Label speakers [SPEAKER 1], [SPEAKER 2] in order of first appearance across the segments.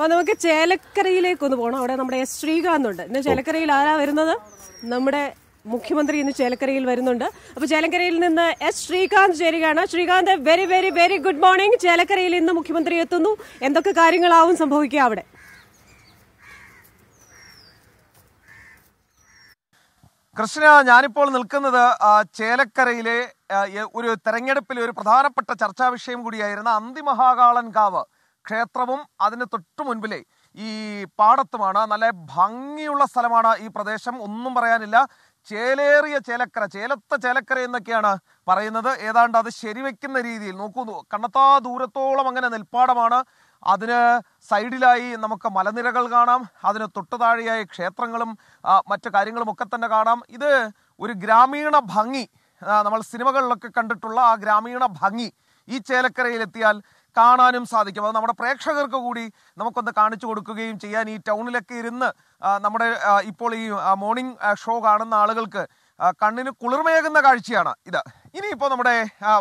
[SPEAKER 1] അപ്പൊ നമുക്ക് ചേലക്കരയിലേക്ക് ഒന്ന് പോകണം അവിടെ നമ്മുടെ എസ് ശ്രീകാന്ത് ഉണ്ട് ഇന്ന് ചേലക്കരയിൽ ആരാ വരുന്നത് നമ്മുടെ മുഖ്യമന്ത്രി ഇന്ന് ചേലക്കരയിൽ വരുന്നുണ്ട് അപ്പോൾ ചേലക്കരയിൽ നിന്ന് എസ് ശ്രീകാന്ത് ചേരുകയാണ് Srikanth very very very good morning ചേലക്കരയിൽ ഇന്ന് മുഖ്യമന്ത്രി എത്തുന്നു എന്തൊക്കെ കാര്യങ്ങളാവും സംഭവിക്കുക അവിടെ
[SPEAKER 2] കൃഷ്ണ ഞാനിപ്പോൾ നിൽക്കുന്നത് ചേലക്കരയിലെ ഒരു തെരഞ്ഞെടുപ്പിലെ ഒരു പ്രധാനപ്പെട്ട ചർച്ചാ വിഷയം കൂടിയായിരുന്ന അന്തിമഹാകാളൻ കാവ് ക്ഷേത്രവും അതിന് തൊട്ടു മുൻപിലെ ഈ പാടത്തുമാണ് നല്ല ഭംഗിയുള്ള സ്ഥലമാണ് ഈ പ്രദേശം ഒന്നും പറയാനില്ല ചേലേറിയ ചേലക്കര ചേലത്ത ചേലക്കര എന്നൊക്കെയാണ് പറയുന്നത് ഏതാണ്ട് അത് ശരിവെക്കുന്ന രീതിയിൽ നോക്കൂ കണ്ണത്താ ദൂരത്തോളം അങ്ങനെ നെൽപ്പാടമാണ് അതിന് സൈഡിലായി നമുക്ക് മലനിരകൾ കാണാം അതിന് തൊട്ടു താഴെയായി ക്ഷേത്രങ്ങളും മറ്റു കാര്യങ്ങളും ഒക്കെ തന്നെ കാണാം ഇത് ഒരു ഗ്രാമീണ ഭംഗി നമ്മൾ സിനിമകളിലൊക്കെ കണ്ടിട്ടുള്ള ആ ഗ്രാമീണ ഭംഗി ഈ ചേലക്കരയിലെത്തിയാൽ കാണാനും സാധിക്കും അത് നമ്മുടെ പ്രേക്ഷകർക്ക് കൂടി നമുക്കൊന്ന് കാണിച്ചു കൊടുക്കുകയും ചെയ്യാൻ ഈ ടൗണിലൊക്കെ ഇരുന്ന് നമ്മുടെ ഇപ്പോൾ ഈ മോർണിംഗ് ഷോ കാണുന്ന ആളുകൾക്ക് കണ്ണിന് കുളിർമയേകുന്ന കാഴ്ചയാണ് ഇത് ഇനിയിപ്പോൾ നമ്മുടെ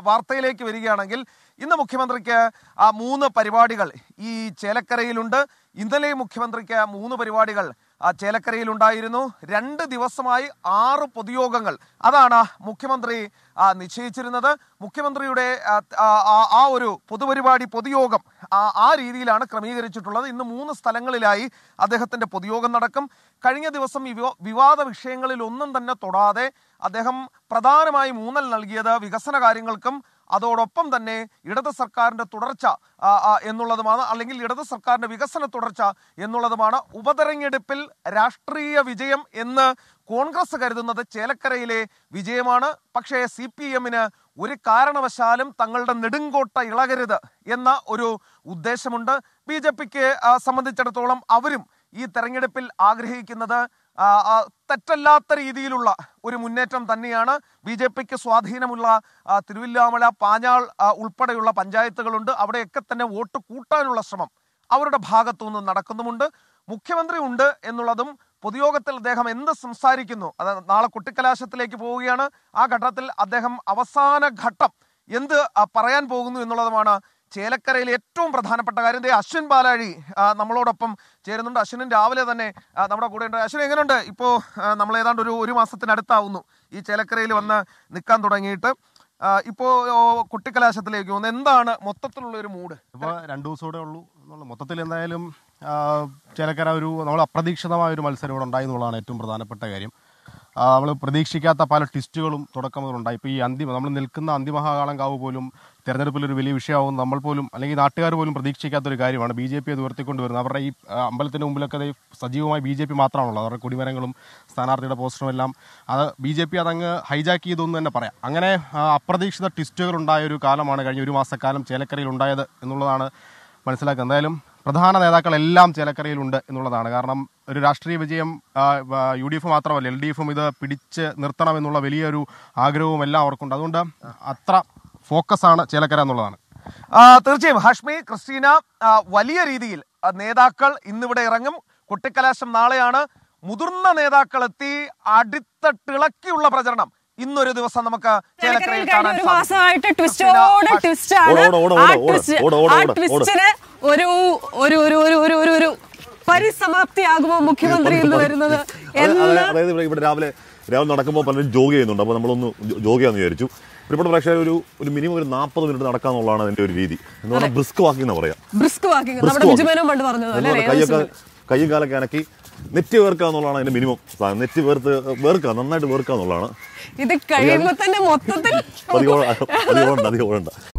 [SPEAKER 2] വാർത്തയിലേക്ക് വരികയാണെങ്കിൽ ഇന്ന് മുഖ്യമന്ത്രിക്ക് ആ മൂന്ന് പരിപാടികൾ ഈ ചേലക്കരയിലുണ്ട് ഇന്നലെ മുഖ്യമന്ത്രിക്ക് മൂന്ന് പരിപാടികൾ ചേലക്കരയിലുണ്ടായിരുന്നു രണ്ട് ദിവസമായി ആറ് പൊതുയോഗങ്ങൾ അതാണ് മുഖ്യമന്ത്രി നിശ്ചയിച്ചിരുന്നത് മുഖ്യമന്ത്രിയുടെ ആ ഒരു പൊതുപരിപാടി പൊതുയോഗം ആ രീതിയിലാണ് ക്രമീകരിച്ചിട്ടുള്ളത് ഇന്ന് മൂന്ന് സ്ഥലങ്ങളിലായി അദ്ദേഹത്തിൻ്റെ പൊതുയോഗം നടക്കും കഴിഞ്ഞ ദിവസം വിവാദ വിഷയങ്ങളിൽ ഒന്നും തന്നെ തൊടാതെ അദ്ദേഹം പ്രധാനമായി ഊന്നൽ നൽകിയത് വികസന കാര്യങ്ങൾക്കും അതോടൊപ്പം തന്നെ ഇടത് സർക്കാരിൻ്റെ തുടർച്ച എന്നുള്ളതുമാണ് അല്ലെങ്കിൽ ഇടത് സർക്കാരിൻ്റെ വികസന തുടർച്ച എന്നുള്ളതുമാണ് ഉപതെരഞ്ഞെടുപ്പിൽ രാഷ്ട്രീയ വിജയം എന്ന് കോൺഗ്രസ് കരുതുന്നത് ചേലക്കരയിലെ വിജയമാണ് പക്ഷേ സി പി എമ്മിന് ഒരു കാരണവശാലും തങ്ങളുടെ നെടുങ്കോട്ട ഇളകരുത് എന്ന ഒരു ഉദ്ദേശമുണ്ട് ബി ജെ പിക്ക് സംബന്ധിച്ചിടത്തോളം അവരും ഈ തെരഞ്ഞെടുപ്പിൽ ആഗ്രഹിക്കുന്നത് തെറ്റല്ലാത്ത രീതിയിലുള്ള ഒരു മുന്നേറ്റം തന്നെയാണ് ബി ജെ പിക്ക് സ്വാധീനമുള്ള തിരുവില്ലാമല പാഞ്ഞാൾ ഉൾപ്പെടെയുള്ള പഞ്ചായത്തുകളുണ്ട് അവിടെയൊക്കെ തന്നെ വോട്ട് കൂട്ടാനുള്ള ശ്രമം അവരുടെ ഭാഗത്തു നിന്ന് നടക്കുന്നുമുണ്ട് മുഖ്യമന്ത്രി ഉണ്ട് എന്നുള്ളതും പൊതുയോഗത്തിൽ അദ്ദേഹം എന്ത് സംസാരിക്കുന്നു അത് നാളെ കുട്ടിക്കലാശത്തിലേക്ക് പോവുകയാണ് ആ ഘട്ടത്തിൽ അദ്ദേഹം അവസാന ഘട്ടം എന്ത് പറയാൻ പോകുന്നു എന്നുള്ളതുമാണ് ചേലക്കരയിൽ ഏറ്റവും പ്രധാനപ്പെട്ട കാര്യം ദേ അശ്വിൻ പാലാഴി നമ്മളോടൊപ്പം ചേരുന്നുണ്ട് അശ്വിനും രാവിലെ തന്നെ നമ്മുടെ കൂടെ ഉണ്ട് അശ്വിൻ എങ്ങനെയുണ്ട് ഇപ്പോൾ നമ്മൾ ഏതാണ്ട് ഒരു ഒരു മാസത്തിനടുത്താവുന്നു ഈ ചേലക്കരയിൽ വന്ന് നിൽക്കാൻ തുടങ്ങിയിട്ട് ഇപ്പോൾ കുട്ടിക്കലാശത്തിലേക്ക് വന്ന് എന്താണ് മൊത്തത്തിലുള്ള ഒരു മൂഡ് ഇപ്പോൾ രണ്ടു ദിവസം ഉള്ളൂ മൊത്തത്തിൽ എന്തായാലും
[SPEAKER 1] ചേലക്കര ഒരു നമ്മൾ അപ്രതീക്ഷിതമായ ഒരു മത്സരം ഇവിടെ ഉണ്ടായി എന്നുള്ളതാണ് ഏറ്റവും പ്രധാനപ്പെട്ട കാര്യം നമ്മൾ പ്രതീക്ഷിക്കാത്ത പല ട്വിസ്റ്റുകളും തുടക്കം മുതലുണ്ടായി ഇപ്പോൾ ഈ അന്തിമ നമ്മൾ നിൽക്കുന്ന കാവ് പോലും ഒരു വലിയ വിഷയമാവും നമ്മൾ പോലും അല്ലെങ്കിൽ നാട്ടുകാർ പോലും പ്രതീക്ഷിക്കാത്ത ഒരു കാര്യമാണ് ബി ജെ ഉയർത്തിക്കൊണ്ട് വരുന്നത് അവരുടെ ഈ അമ്പലത്തിൻ്റെ മുമ്പിലൊക്കെ സജീവമായി ബി ജെ പി മാത്രമാണുള്ളത് അവരുടെ കൊടിമരങ്ങളും സ്ഥാനാർത്ഥിയുടെ പോസ്റ്ററും എല്ലാം അത് ബി ജെ പി അതങ്ങ് ഹൈജാക്ക് എന്ന് തന്നെ പറയാം അങ്ങനെ അപ്രതീക്ഷിത ട്വിസ്റ്റുകൾ ഉണ്ടായ ഒരു കാലമാണ് കഴിഞ്ഞ ഒരു മാസക്കാലം ചേലക്കരയിൽ ഉണ്ടായത് എന്നുള്ളതാണ് മനസ്സിലാക്കുക എന്തായാലും പ്രധാന നേതാക്കളെല്ലാം ചേലക്കരയിലുണ്ട് എന്നുള്ളതാണ് കാരണം ഒരു രാഷ്ട്രീയ വിജയം യു ഡി എഫ് മാത്രമല്ല എൽ ഡി എഫും ഇത് പിടിച്ച് നിർത്തണം എന്നുള്ള വലിയൊരു ആഗ്രഹവും എല്ലാം അവർക്കുണ്ട് അതുകൊണ്ട് അത്ര ഫോക്കസ് ആണ് ചേലക്കര എന്നുള്ളതാണ് തീർച്ചയായും ഹഷ്മി ക്രിസ്റ്റീന വലിയ രീതിയിൽ
[SPEAKER 2] നേതാക്കൾ ഇന്നിവിടെ ഇറങ്ങും കൊട്ടിക്കലാശം നാളെയാണ് മുതിർന്ന നേതാക്കൾ എത്തി അടിത്തട്ടിളക്കിയുള്ള പ്രചരണം ഇന്നൊരു ദിവസം നമുക്ക് ചേലക്കരയിൽ കാണാൻ
[SPEAKER 1] സാധിക്കും ഒരു ഒരു ഒരു ഒരു ഒരു ഒരു ഒരു പരിസമാപ്തിയാകുമോ മുഖ്യമന്ത്രി ഇന്ന് വരുന്നത് അതായത്
[SPEAKER 2] ഇവിടെ രാവിലെ രാവിലെ നടക്കുമ്പോൾ പലരും ജോഗ് ചെയ്യുന്നുണ്ട് അപ്പോൾ നമ്മളൊന്ന് ജോഗ് ചെയ്യാന്ന് വിചാരിച്ചു ഇവിടെ പ്രേക്ഷകർ ഒരു ഒരു മിനിമം ഒരു നാൽപ്പത് മിനിറ്റ് നടക്കാന്നുള്ളതാണ് അതിന്റെ ഒരു രീതി എന്ന് പറഞ്ഞാൽ ബ്രിസ്ക് വാക്കിംഗ് എന്ന് പറയാം
[SPEAKER 1] ബ്രിസ്ക് വാക്കിംഗ് കൈയൊക്കെ
[SPEAKER 2] കൈയും കാലൊക്കെ അനക്കി നെറ്റ് വേർക്കുക എന്നുള്ളതാണ് അതിന്റെ മിനിമം നെറ്റ് വേർത്ത് വേർക്കുക നന്നായിട്ട് വേർക്കുക എന്നുള്ളതാണ്
[SPEAKER 1] ഇത് കഴിയുമ്പോൾ തന്നെ മൊത്തത്തിൽ
[SPEAKER 2] അധികം അധികം ഉണ്ട് അധികം ഉണ്ട്